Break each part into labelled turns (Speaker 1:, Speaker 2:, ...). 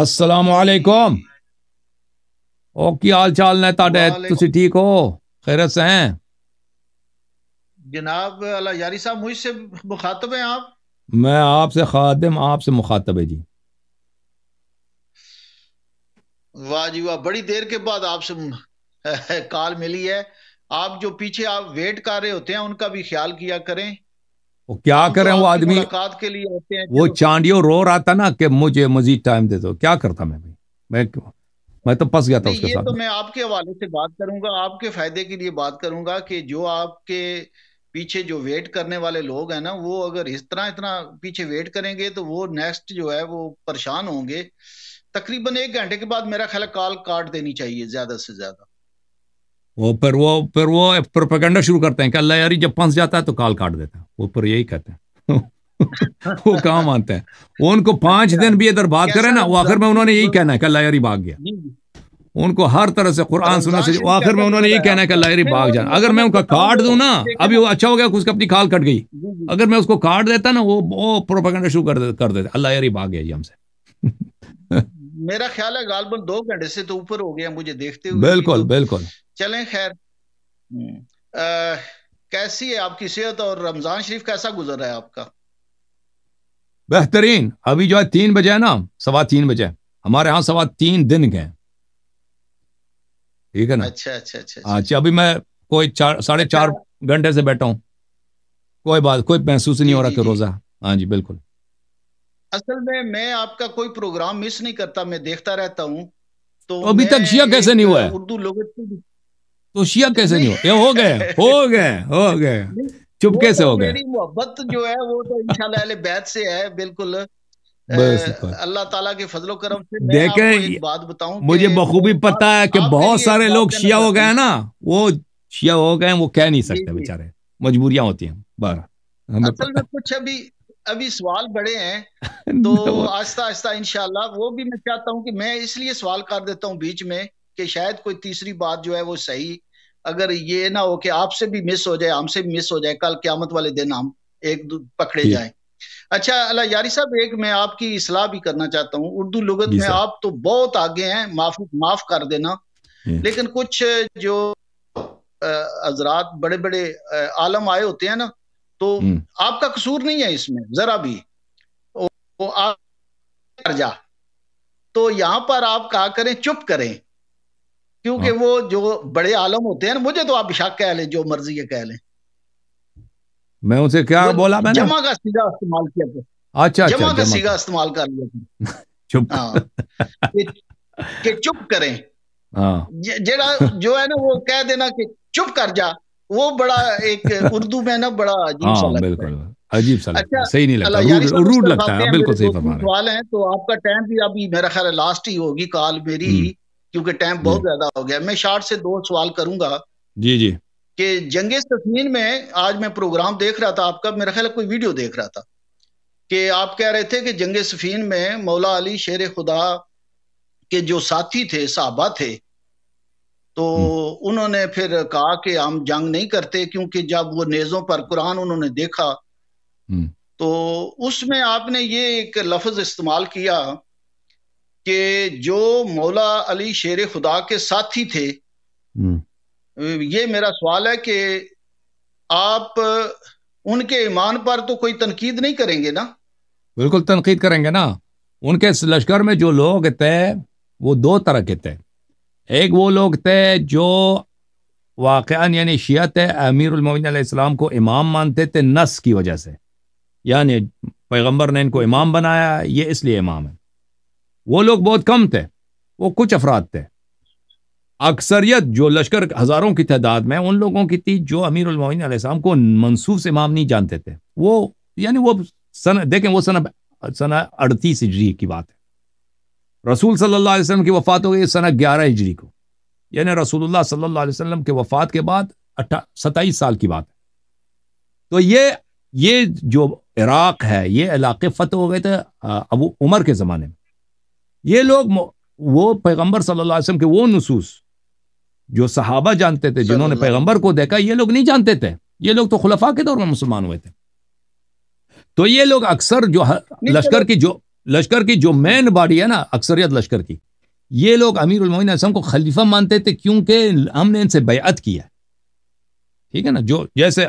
Speaker 1: السلام علیکم او کی حال چال نے تسی ٹھیک ہو خیرت سے ہیں
Speaker 2: جناب اللہ یاری صاحب مجھ سے مخاطب ہیں آپ
Speaker 1: میں آپ سے خادم آپ سے مخاطب ہے جی
Speaker 2: واہ جی واہ بڑی دیر کے بعد آپ سے کال ملی ہے آپ جو پیچھے آپ ویٹ کر
Speaker 1: رہے ہوتے ہیں ان کا بھی خیال کیا کریں وہ کیا کریں وہ آدمی وہ چانڈیو رو رہا تھا نا کہ مجھے مزید ٹائم دے دو کیا کرتا میں بھی میں کیوں میں تو پس گیا تھا اس کے ساتھ تو
Speaker 2: میں آپ کے حوالے سے بات کروں گا آپ کے فائدے کے لیے بات کروں گا کہ جو آپ کے پیچھے جو ویٹ کرنے والے لوگ ہیں نا وہ اگر اس طرح اتنا پیچھے ویٹ کریں گے تو وہ نیکسٹ جو ہے وہ پریشان ہوں گے تقریباً ایک گھنٹے کے بعد میرا خیال کال کاٹ دینی چاہیے زیادہ سے زیادہ
Speaker 1: وہ پھر وہ پھر وہ پروپیگنڈا شروع کرتے ہیں کہ اللہ یاری جب پھنس جاتا ہے تو کال کاٹ دیتا ہے وہ پھر یہی کہتے ہیں وہ کام آتے ہیں وہ ان کو پانچ دن بھی ادھر بات کریں نا وہ آخر میں انہوں نے یہی مطلب کہنا ہے کہ اللہ یاری بھاگ گیا جی، جی۔ ان کو ہر طرح سے قرآن سننا سے وہ آخر میں انہوں نے یہی کہنا ہے کہ اللہ یاری بھاگ جانا اگر میں ان کا کاٹ دوں نا ابھی وہ اچھا ہو گیا اس کی اپنی کال کٹ گئی جی، اگر میں اس کو کاٹ دیتا نا وہ پروپیگنڈا شروع کر دیتا اللہ یاری بھاگ گیا جی ہم سے
Speaker 2: میرا خیال ہے غالباً دو گھنٹے سے تو اوپر ہو گیا مجھے دیکھتے ہوئے
Speaker 1: بالکل بالکل
Speaker 2: چلیں خیر کیسی ہے آپ کی صحت اور رمضان شریف کیسا گزر رہا ہے آپ کا
Speaker 1: بہترین ابھی جو ہے تین بجے نا سوا تین بجے ہمارے ہاں سوا تین دن گئے ٹھیک ہے نا
Speaker 2: اچھا اچھا اچھا
Speaker 1: اچھا ہاں، جی، ابھی میں کوئی چار ساڑھے چار گھنٹے سے بیٹھا ہوں کوئی بات کوئی محسوس نہیں جی، ہو رہا جی، کہ روزہ ہاں جی بالکل
Speaker 2: اصل میں میں آپ کا کوئی پروگرام مس نہیں کرتا میں دیکھتا رہتا ہوں تو ابھی تک شیعہ کیسے نہیں ہوا ہے اردو
Speaker 1: تو شیعہ کیسے نہیں یہ ہو گئے ہو گئے ہو گئے
Speaker 2: چپ کیسے ہو گئے محبت جو ہے وہ تو انشاءاللہ اہل
Speaker 1: بیت سے ہے بالکل اللہ تعالیٰ
Speaker 2: کے فضل و کرم سے دیکھیں مجھے
Speaker 1: بخوبی پتا ہے کہ بہت سارے لوگ شیعہ ہو گئے نا وہ شیعہ ہو گئے وہ کہہ نہیں جی، سکتے جی۔ بچارے مجبوریاں ہوتی ہیں
Speaker 2: اصل میں کچھ ابھی ابھی سوال بڑے ہیں تو آہستہ آہستہ انشاءاللہ وہ بھی میں چاہتا ہوں کہ میں اس لیے سوال کر دیتا ہوں بیچ میں کہ شاید کوئی تیسری بات جو ہے وہ صحیح اگر یہ نہ ہو کہ آپ سے بھی مس ہو جائے ہم سے بھی مس ہو جائے کل قیامت والے دن ہم ایک دو پکڑے جائیں اچھا اللہ یاری صاحب ایک میں آپ کی اصلاح بھی کرنا چاہتا ہوں اردو لغت میں آپ تو بہت آگے ہیں معاف معاف کر دینا لیکن کچھ جو حضرات بڑے بڑے عالم آئے ہوتے ہیں نا تو آپ کا قصور نہیں ہے اس میں ذرا بھی تو یہاں پر آپ کہا کریں چپ کریں کیونکہ ہاں۔ وہ جو بڑے عالم ہوتے ہیں مجھے تو آپ شک کہہ لیں جو مرضی یہ کہہ لیں
Speaker 1: میں اسے کیا بولا میں جمع
Speaker 2: کا سیدھا استعمال کیا
Speaker 1: اچھا، اچھا، جمع کا سیگا
Speaker 2: استعمال کر لیا ہاں۔ چپ کریں ہاں۔ جو ہے نا وہ کہہ دینا کہ چپ کر جا وہ بڑا ایک اردو میں نا بڑا عجیب سا لگتا
Speaker 1: عجیب اچھا، صحیح نہیں لگتا روڈ بالکل
Speaker 2: ہے تو آپ کا ٹائم بھی ابھی میرا خیال ہے لاسٹ ہی ہوگی کال میری کیونکہ ٹائم بہت جی۔ زیادہ ہو گیا میں شارٹ سے دو سوال کروں گا جی جی کہ جنگ سفین میں آج میں پروگرام دیکھ رہا تھا آپ کا میرا خیال کوئی ویڈیو دیکھ رہا تھا کہ آپ کہہ رہے تھے کہ جنگ سفین میں مولا علی شیر خدا کے جو ساتھی تھے صحابہ تھے تو انہوں نے پھر کہا کہ ہم جنگ نہیں کرتے کیونکہ جب وہ نیزوں پر قرآن انہوں نے دیکھا تو اس میں آپ نے یہ ایک لفظ استعمال کیا کہ جو مولا علی شیر خدا کے ساتھی تھے یہ میرا سوال ہے کہ آپ ان کے ایمان پر تو کوئی تنقید نہیں کریں گے نا
Speaker 1: بالکل تنقید کریں گے نا ان کے لشکر میں جو لوگ تھے وہ دو طرح کے تھے ایک وہ لوگ تھے جو واقع یعنی شیعہ تھے امیر المومن علیہ السلام کو امام مانتے تھے نس کی وجہ سے یعنی پیغمبر نے ان کو امام بنایا یہ اس لیے امام ہے وہ لوگ بہت کم تھے وہ کچھ افراد تھے اکثریت جو لشکر ہزاروں کی تعداد میں ان لوگوں کی تھی جو امیر المعین علیہ السلام کو منصوب سے امام نہیں جانتے تھے وہ یعنی وہ سن دیکھیں وہ سن سن اڑتیس ہجری کی بات ہے رسول صلی اللہ علیہ وسلم کی وفات ہو گئی سنہ گیارہ ہجری کو یعنی رسول اللہ صلی اللہ علیہ وسلم کے وفات کے بعد اٹھا ستائیس سال کی بات ہے تو یہ یہ جو عراق ہے یہ علاقے فتح ہو گئے تھے ابو عمر کے زمانے میں یہ لوگ وہ پیغمبر صلی اللہ علیہ وسلم کے وہ نصوص جو صحابہ جانتے تھے جنہوں نے پیغمبر کو دیکھا یہ لوگ نہیں جانتے تھے یہ لوگ تو خلفاء کے دور میں مسلمان ہوئے تھے تو یہ لوگ اکثر جو لشکر کی جو لشکر کی جو مین باڈی ہے نا اکثریت لشکر کی یہ لوگ امیر المعین اعظم کو خلیفہ مانتے تھے کیونکہ ہم نے ان سے بیعت کیا ہے ٹھیک ہے نا جو جیسے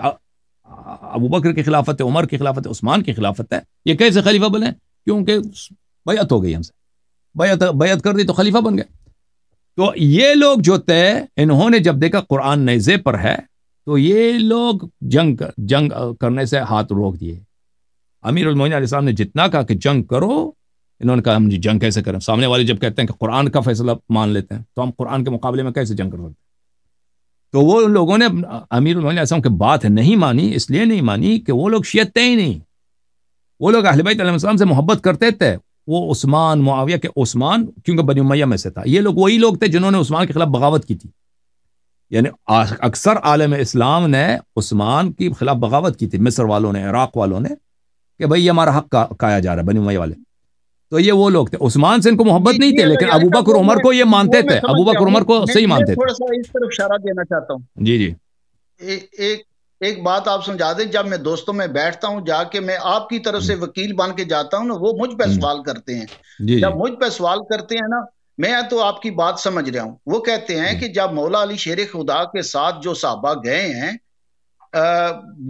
Speaker 1: ابو بکر کی خلافت ہے عمر کی خلافت ہے عثمان کی خلافت ہے یہ کیسے خلیفہ بنے کیونکہ بیعت ہو گئی ہم سے بیعت بیعت کر دی تو خلیفہ بن گئے تو یہ لوگ جو تھے انہوں نے جب دیکھا قرآن نیزے پر ہے تو یہ لوگ جنگ جنگ کرنے سے ہاتھ روک دیے امیر المین علیہ السلام نے جتنا کہا کہ جنگ کرو انہوں نے کہا ہم جی جنگ کیسے کریں سامنے والے جب کہتے ہیں کہ قرآن کا فیصلہ مان لیتے ہیں تو ہم قرآن کے مقابلے میں کیسے جنگ کر سکتے ہیں تو وہ لوگوں نے امیر علیہ السلام کی بات نہیں مانی اس لیے نہیں مانی کہ وہ لوگ شیتتے ہی نہیں وہ لوگ اہل بیت علیہ السلام سے محبت کرتے تھے وہ عثمان معاویہ کے عثمان کیونکہ بنی امیہ میں سے تھا یہ لوگ وہی لوگ تھے جنہوں نے عثمان کے خلاف بغاوت کی تھی یعنی اکثر عالم اسلام نے عثمان کی خلاف بغاوت کی تھی مصر والوں نے عراق والوں نے کہ بھائی ہمارا حق کا کایا جا رہا ہے بنی امیہ والے تو یہ وہ لوگ تھے عثمان سے ان کو محبت نہیں تھے لیکن ابو بکر عمر کو یہ مانتے تھے ابو بکر عمر کو صحیح مانتے تھے تھوڑا
Speaker 2: سا اس طرف اشارہ دینا چاہتا ہوں جی جی ایک ایک بات آپ سمجھا دیں جب میں دوستوں میں بیٹھتا ہوں جا کے میں آپ کی طرف سے جی۔ وکیل بن کے جاتا ہوں نا وہ مجھ پہ جی۔ سوال کرتے ہیں جی، جب مجھ پہ سوال کرتے ہیں نا میں تو آپ کی بات سمجھ رہا ہوں وہ کہتے ہیں کہ جب مولا علی شیر خدا کے ساتھ جو صحابہ گئے ہیں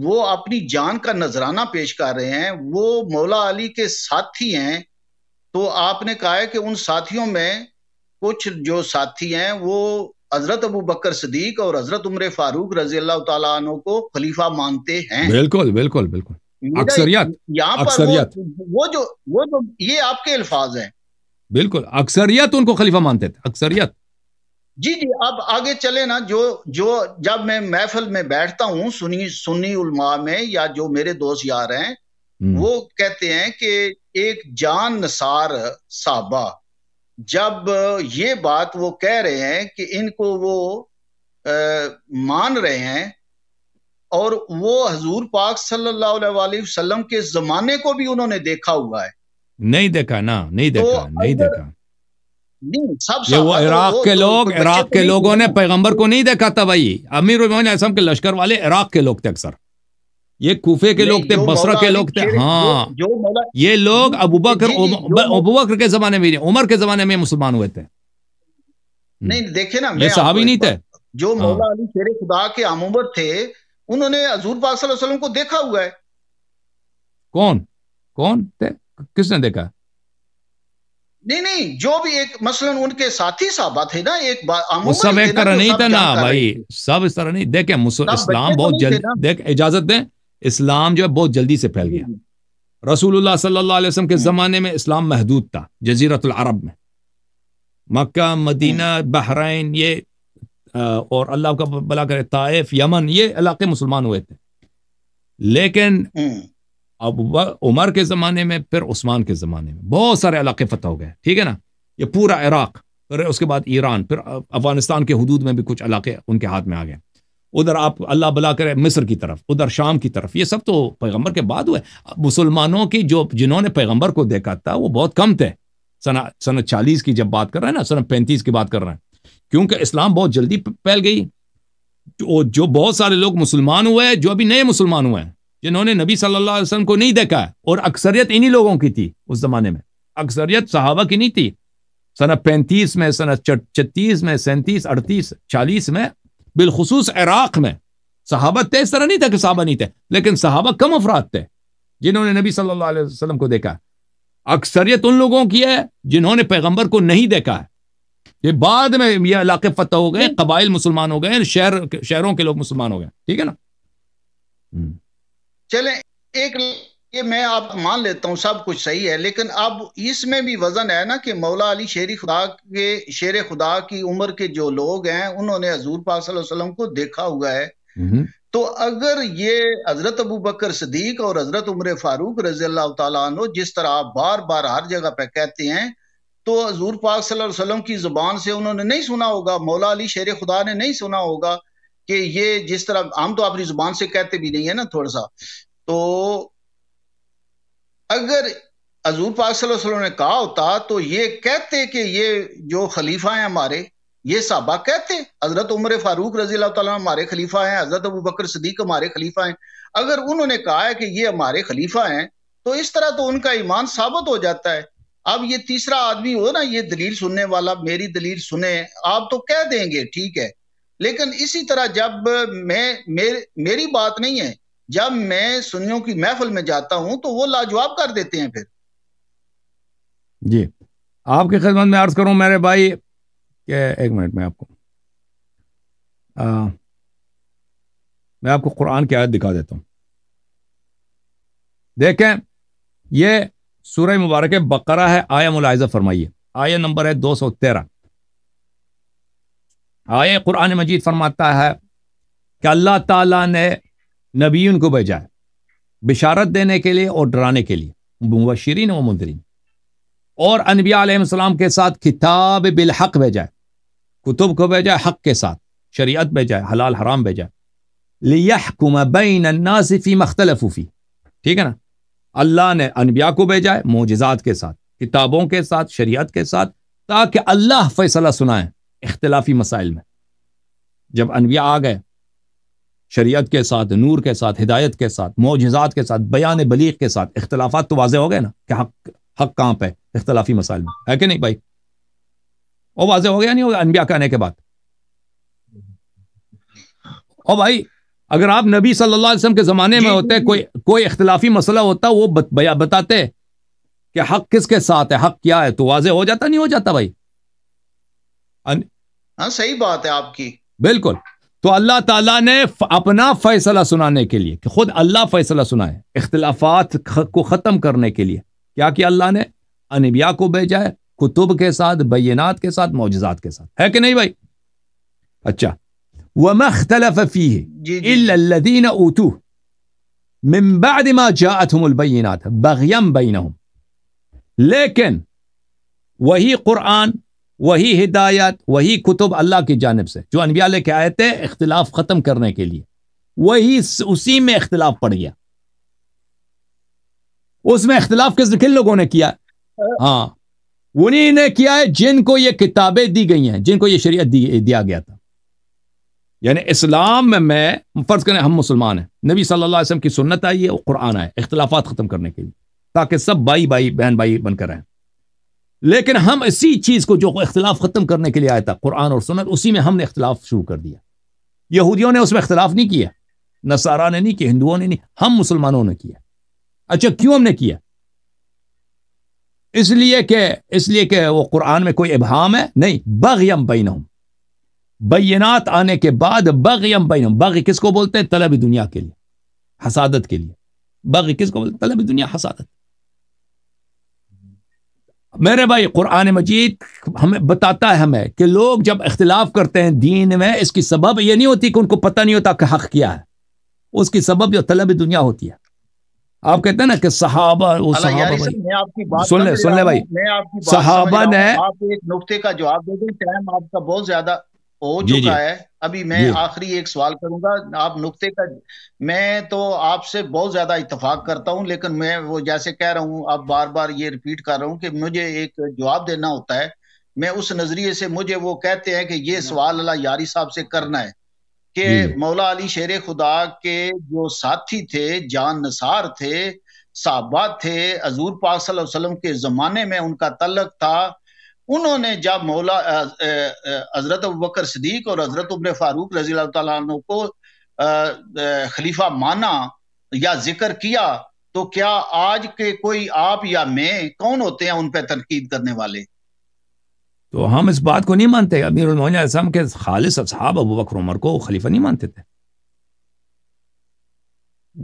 Speaker 2: وہ اپنی جان کا نذرانہ پیش کر رہے ہیں وہ مولا علی کے ساتھی ہیں تو آپ نے کہا ہے کہ ان ساتھیوں میں کچھ جو ساتھی ہیں وہ حضرت ابو بکر صدیق اور حضرت عمر فاروق رضی اللہ تعالیٰ عنہ کو خلیفہ مانتے ہیں بالکل بالکل بالکل اکثریت یہاں پر وہ جو وہ جو یہ آپ کے الفاظ ہیں
Speaker 1: بالکل اکثریت ان کو خلیفہ مانتے تھے اکثریت
Speaker 2: جی جی اب آگے چلے نا جو جو جب میں محفل میں بیٹھتا ہوں سنی سنی علماء میں یا جو میرے دوست یار ہیں وہ کہتے ہیں کہ ایک جان نثار صحابہ جب یہ بات وہ کہہ رہے ہیں کہ ان کو وہ مان رہے ہیں اور وہ حضور پاک صلی اللہ علیہ وسلم کے زمانے کو بھی انہوں نے دیکھا ہوا ہے
Speaker 1: نہیں دیکھا نا نہیں دیکھا نہیں دیکھا
Speaker 2: نہیں سب عراق کے لوگ عراق کے لوگوں
Speaker 1: نے پیغمبر کو نہیں دیکھا تھا بھائی امیر اعظم کے لشکر والے عراق کے لوگ تھے اکثر یہ کوفے کے لوگ تھے بسرا کے لوگ تھے ہاں یہ لوگ جی، ابو بکر جی، جی، ابو بکر کے زمانے میں عمر کے زمانے میں مسلمان ہوئے تھے
Speaker 2: نہیں دیکھے نا صحابی نہیں تھے جو ہاں۔ مولا علی شیر خدا کے تھے انہوں نے حضور پاک صلی اللہ علیہ وسلم کو دیکھا ہوا ہے
Speaker 1: کون کون تھے کس نے دیکھا
Speaker 2: نہیں نہیں جو بھی ایک مثلا ان کے ساتھی صحابہ تھے نا ایک ایک سب طرح نہیں تھا نا
Speaker 1: بھائی سب اس طرح نہیں دیکھیں اسلام بہت دیکھ اجازت دیں اسلام جو ہے بہت جلدی سے پھیل گیا رسول اللہ صلی اللہ علیہ وسلم کے زمانے میں اسلام محدود تھا جزیرت العرب میں مکہ مدینہ بحرین یہ اور اللہ کا بلا کرے طائف یمن یہ علاقے مسلمان ہوئے تھے لیکن اب عمر کے زمانے میں پھر عثمان کے زمانے میں بہت سارے علاقے فتح ہو گئے ٹھیک ہے نا یہ پورا عراق پھر اس کے بعد ایران پھر افغانستان کے حدود میں بھی کچھ علاقے ان کے ہاتھ میں آ گئے ادھر آپ اللہ بلا کرے مصر کی طرف ادھر شام کی طرف یہ سب تو پیغمبر کے بعد ہوئے مسلمانوں کی جو جنہوں نے پیغمبر کو دیکھا تھا وہ بہت کم تھے سنا سنا چالیس کی جب بات کر رہے ہیں نا سنا پینتیس کی بات کر رہے ہیں کیونکہ اسلام بہت جلدی پھیل گئی جو جو بہت سارے لوگ مسلمان ہوئے جو ابھی نئے مسلمان ہوئے ہیں جنہوں نے نبی صلی اللہ علیہ وسلم کو نہیں دیکھا اور اکثریت انہی لوگوں کی تھی اس زمانے میں اکثریت صحابہ کی نہیں تھی سنا پینتیس میں سنا چتیس میں سینتیس اڑتیس چالیس میں بالخصوص عراق میں صحابہ تھے اس طرح نہیں تھا کہ صحابہ نہیں تھے لیکن صحابہ کم افراد تھے جنہوں نے نبی صلی اللہ علیہ وسلم کو دیکھا اکثریت ان لوگوں کی ہے جنہوں نے پیغمبر کو نہیں دیکھا ہے یہ بعد میں یہ علاقے فتح ہو گئے قبائل مسلمان ہو گئے شہر شہروں کے لوگ مسلمان ہو گئے ٹھیک ہے نا
Speaker 2: چلے ایک میں آپ مان لیتا ہوں سب کچھ صحیح ہے لیکن اب اس میں بھی وزن ہے نا کہ مولا علی شیر خدا کے شیر خدا کی عمر کے جو لوگ ہیں انہوں نے حضور پاک صلی اللہ علیہ وسلم کو دیکھا ہوا ہے تو اگر یہ حضرت ابو بکر صدیق اور حضرت عمر فاروق رضی اللہ تعالیٰ عنہ جس طرح آپ بار بار ہر جگہ پہ کہتے ہیں تو حضور پاک صلی اللہ علیہ وسلم کی زبان سے انہوں نے نہیں سنا ہوگا مولا علی شیر خدا نے نہیں سنا ہوگا کہ یہ جس طرح ہم تو اپنی زبان سے کہتے بھی نہیں ہے نا تھوڑا سا تو اگر حضور پاک صلی اللہ علیہ وسلم نے کہا ہوتا تو یہ کہتے کہ یہ جو خلیفہ ہیں ہمارے یہ صحابہ کہتے حضرت عمر فاروق رضی اللہ تعالیٰ ہمارے خلیفہ ہیں حضرت ابو بکر صدیق ہمارے خلیفہ ہیں اگر انہوں نے کہا ہے کہ یہ ہمارے خلیفہ ہیں تو اس طرح تو ان کا ایمان ثابت ہو جاتا ہے اب یہ تیسرا آدمی ہو نا یہ دلیل سننے والا میری دلیل سنے آپ تو کہہ دیں گے ٹھیک ہے لیکن اسی طرح جب میں میری بات نہیں ہے جب میں سنیوں کی محفل میں جاتا ہوں تو وہ لاجواب کر دیتے ہیں پھر
Speaker 1: جی آپ کی خدمت میں عرض کروں میرے بھائی کہ ایک منٹ میں آپ کو میں آپ کو قرآن کی آیت دکھا دیتا ہوں دیکھیں یہ سورہ مبارک بقرہ ہے آیا ملاحظہ فرمائیے آیا نمبر ہے دو سو تیرہ آئے قرآن مجید فرماتا ہے کہ اللہ تعالیٰ نے نبی ان کو بھیجائے بشارت دینے کے لیے اور ڈرانے کے لیے مبشرین و مدرین اور انبیاء علیہ السلام کے ساتھ کتاب بالحق بھیجائے کتب کو بھیجائے حق کے ساتھ شریعت بھیجائے حلال حرام بھیجائے فی مختلف فی ٹھیک ہے نا اللہ نے انبیاء کو بھیجائے ہے معجزات کے ساتھ کتابوں کے ساتھ شریعت کے ساتھ تاکہ اللہ فیصلہ سنائے اختلافی مسائل میں جب انبیاء آ گئے شریعت کے ساتھ نور کے ساتھ ہدایت کے ساتھ معجزات کے ساتھ بیان بلیغ کے ساتھ اختلافات تو واضح ہو گئے نا کہ حق حق کہاں پہ اختلافی مسائل میں ہے کہ نہیں بھائی وہ واضح ہو گیا نہیں انبیاء کہنے کے بعد اور بھائی اگر آپ نبی صلی اللہ علیہ وسلم کے زمانے میں ہوتے کوئی کوئی اختلافی مسئلہ ہوتا وہ بتاتے کہ حق کس کے ساتھ ہے حق کیا ہے تو واضح ہو جاتا نہیں ہو جاتا بھائی ہاں صحیح بات ہے آپ کی بالکل تو اللہ تعالیٰ نے اپنا فیصلہ سنانے کے لیے کہ خود اللہ فیصلہ سنائے اختلافات کو ختم کرنے کے لیے کیا کہ اللہ نے انبیاء کو بھیجا ہے کتب کے ساتھ بینات کے ساتھ معجزات کے ساتھ ہے کہ نہیں بھائی اچھا جی، جی۔ بَعْدِ مَا جَاءَتْهُمُ الْبَيِّنَاتِ بَغْيَمْ بَيْنَهُمْ لیکن وہی قرآن وہی ہدایت وہی کتب اللہ کی جانب سے جو انبیاء لے کے آئے تھے اختلاف ختم کرنے کے لیے وہی اسی میں اختلاف پڑ گیا اس میں اختلاف کے ذکر لوگوں نے کیا ہاں انہیں کیا ہے جن کو یہ کتابیں دی گئی ہیں جن کو یہ شریعت دی, دیا گیا تھا یعنی اسلام میں فرض کریں ہم مسلمان ہیں نبی صلی اللہ علیہ وسلم کی سنت آئی ہے اور قرآن آئے اختلافات ختم کرنے کے لیے تاکہ سب بھائی بھائی بہن بھائی بن کر رہیں لیکن ہم اسی چیز کو جو اختلاف ختم کرنے کے لیے آیا تھا قرآن اور سنت اسی میں ہم نے اختلاف شروع کر دیا یہودیوں نے اس میں اختلاف نہیں کیا نصارہ نے نہیں کیا ہندوؤں نے نہیں ہم مسلمانوں نے کیا اچھا کیوں ہم نے کیا اس لیے کہ اس لیے کہ وہ قرآن میں کوئی ابہام ہے نہیں بغ یم بین بینات آنے کے بعد بغ یم بین بغ کس کو بولتے ہیں طلب دنیا کے لیے حسادت کے لیے بغ کس کو بولتے ہیں طلب دنیا حسادت میرے بھائی قرآن مجید ہمیں بتاتا ہے ہمیں کہ لوگ جب اختلاف کرتے ہیں دین میں اس کی سبب یہ نہیں ہوتی کہ ان کو پتہ نہیں ہوتا کہ حق کیا ہے اس کی سبب جو طلب دنیا ہوتی ہے آپ کہتے ہیں نا کہ صحابہ وہ صحابہ
Speaker 2: بھائی سن بھائی صحابہ نے آپ ایک نقطے کا جواب دے دیں ٹائم آپ کا بہت زیادہ ہو جی، جی۔ چکا ہے ابھی میں جی۔ آخری ایک سوال کروں گا آپ نقطے کا میں تو آپ سے بہت زیادہ اتفاق کرتا ہوں لیکن میں وہ جیسے کہہ رہا ہوں آپ بار بار یہ ریپیٹ کر رہا ہوں کہ مجھے ایک جواب دینا ہوتا ہے میں اس نظریے سے مجھے وہ کہتے ہیں کہ یہ سوال اللہ یاری صاحب سے کرنا ہے کہ مولا علی شیر خدا کے جو ساتھی تھے جان نثار تھے صحابہ تھے حضور پاک صلی اللہ علیہ وسلم کے زمانے میں ان کا تعلق تھا انہوں نے جب مولا حضرت بکر صدیق اور حضرت عمر فاروق رضی اللہ تعالیٰ عنہ کو خلیفہ مانا یا ذکر کیا تو کیا آج کے کوئی آپ یا میں کون ہوتے ہیں ان پہ تنقید کرنے والے
Speaker 1: تو ہم اس بات کو نہیں مانتے امیر کے خالص اصحاب ابو بکر عمر کو خلیفہ نہیں مانتے تھے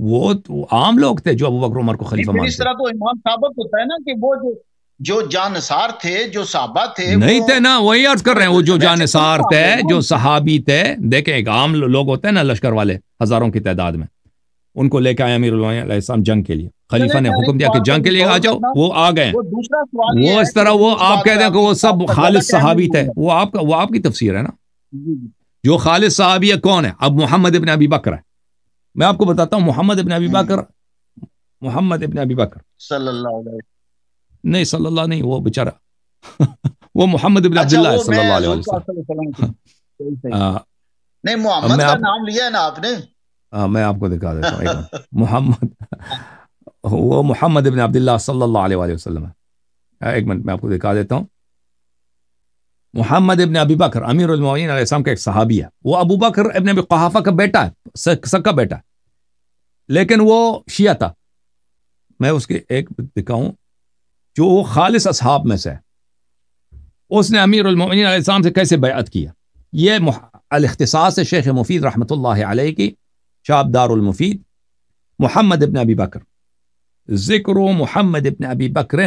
Speaker 1: وہ عام لوگ تھے جو ابو بکر عمر کو خلیفہ مانتے اس طرح
Speaker 2: تو امام ثابت ہوتا ہے نا کہ وہ جو جو جانسار تھے جو صحابہ تھے نہیں تھے
Speaker 1: نا وہی عرض کر رہے ہیں وہ جو جانسار تھے جو صحابی تھے دیکھیں ایک عام لوگ ہوتے ہیں نا لشکر والے ہزاروں کی تعداد میں ان کو لے کے آئے امیر علیہ السلام جنگ کے لیے خلیفہ نے حکم دیا کہ جنگ کے لیے آ آ جاؤ وہ وہ
Speaker 2: گئے اس طرح وہ آپ کہہ
Speaker 1: دیں کہ وہ سب خالص صحابی تھے وہ آپ کا وہ آپ کی تفسیر ہے نا جی، جی۔ جو خالص صحابی ہے کون ہے اب محمد ابن ابی بکر ہے میں آپ کو بتاتا ہوں محمد ابن ابی بکر محمد ابن ابی بکر
Speaker 2: صلی اللہ علیہ
Speaker 1: نہیں صلی اللہ نہیں وہ بیچارہ وہ محمد ابن اچھا، عبداللہ صلی اللہ علیہ
Speaker 2: وسلم ہاں۔ نہیں محمد کا نام لیا ہے نا آپ نے
Speaker 1: ہاں، میں آپ کو دکھا دیتا ہوں محمد وہ محمد ابن عبداللہ صلی اللہ علیہ وسلم ہاں، ایک منٹ میں آپ کو دکھا دیتا ہوں محمد ابن ابی بکر امیر المعین علیہ السلام کا ایک صحابی ہے وہ ابو بکر ابن ابی قحافہ کا بیٹا ہے بیٹا ہے لیکن وہ شیعہ تھا میں اس کے ایک دکھاؤں جو وہ خالص اصحاب میں سے اس نے امیر علیہ السلام سے کیسے بیعت کیا یہ مح... الاختصاص شیخ مفید رحمۃ اللہ علیہ کی شاب دار المفید محمد ابن ابی بکر ذکر محمد ابن ابی بکر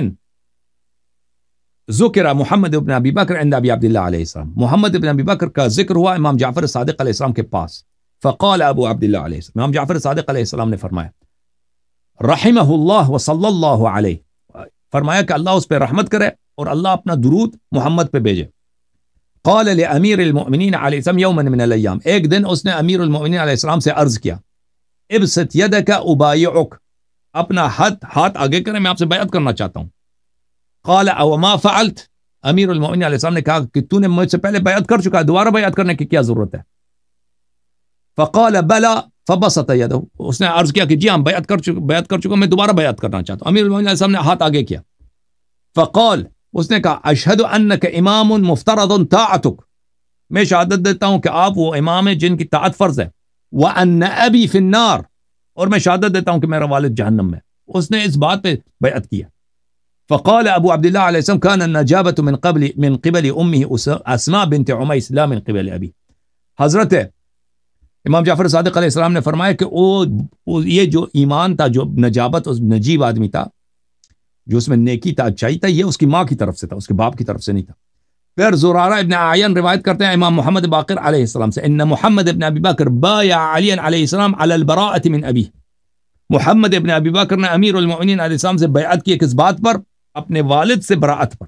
Speaker 1: ذکر محمد ابن ابی بکر عند ابی عبداللہ علیہ السلام محمد ابن ابی بکر کا ذکر ہوا امام جعفر صادق علیہ السلام کے پاس فقال ابو عبداللہ علیہ السلام امام جعفر صادق علیہ السلام نے فرمایا رحمہ اللہ و صلی اللہ علیہ فرمایا کہ اللہ اس پہ رحمت کرے اور اللہ اپنا درود محمد پہ بھیجے قال امیر المؤمنین علیہ السلام یوم من الایام ایک دن اس نے امیر المؤمنین علیہ السلام سے عرض کیا ابسط یدک ابایعک اپنا ہاتھ ہاتھ آگے کریں میں آپ سے بیعت کرنا چاہتا ہوں قال او ما فعلت امیر المؤمنین علیہ السلام نے کہا کہ تو نے مجھ سے پہلے بیعت کر چکا ہے دوبارہ بیعت کرنے کی کیا ضرورت ہے فقال بلا فبا ستا یادو اس نے عرض کیا کہ جی ہاں بیعت کر چکا بیعت کر چکا میں دوبارہ بیعت کرنا چاہتا ہوں امیر المومنین علیہ السلام نے ہاتھ آگے کیا فقال اس نے کہا اشہد انک امام مفترض طاعتک میں شہادت دیتا ہوں کہ آپ وہ امام ہیں جن کی طاعت فرض ہے وَأَنَّ ابی فی النار اور میں شہادت دیتا ہوں کہ میرا والد جہنم میں اس نے اس بات پہ بیعت کیا فقال ابو عبداللہ علیہ السلام کان النجابت من قبل من قبل امه اسماء بنت عمیس لا من قبل ابی حضرت امام جعفر صادق علیہ السلام نے فرمایا کہ وہ یہ جو ایمان تھا جو نجابت اس نجیب آدمی تھا جو اس میں نیکی تھا اچھائی تھا یہ اس کی ماں کی طرف سے تھا اس کے باپ کی طرف سے نہیں تھا پھر زورارہ ابن آئین روایت کرتے ہیں امام محمد باقر علیہ السلام سے ان محمد ابن ابی باکر با علی علیہ السلام من ابی محمد ابن ابی باکر نے امیر علمین علیہ السلام سے بیعت کی کس بات پر اپنے والد سے براعت پر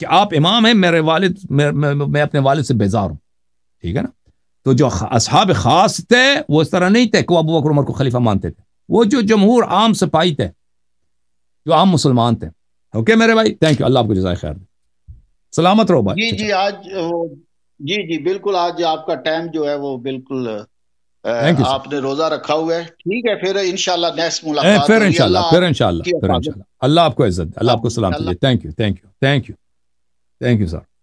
Speaker 1: کہ آپ امام ہیں میرے والد میں اپنے والد سے بیزار ہوں ٹھیک ہے نا تو جو اصحاب خاص تھے وہ اس طرح نہیں تھے کہ ابو بکر عمر کو خلیفہ مانتے تھے وہ جو جمہور عام سپاہی تھے جو عام مسلمان تھے اوکے میرے بھائی تھینک یو اللہ آپ کو جزائے خیر سلامت رہو بھائی جی
Speaker 2: جی اچھا۔ آج جی جی بالکل آج آپ کا ٹائم جو ہے وہ بالکل آپ نے روزہ رکھا ہوا ہے ٹھیک ہے پھر انشاءاللہ نیکسٹ ملاقات پھر انشاءاللہ پھر انشاءاللہ پھر انشاءاللہ
Speaker 1: اللہ آپ کو عزت اللہ آپ کو سلام thank you thank you thank you thank you sir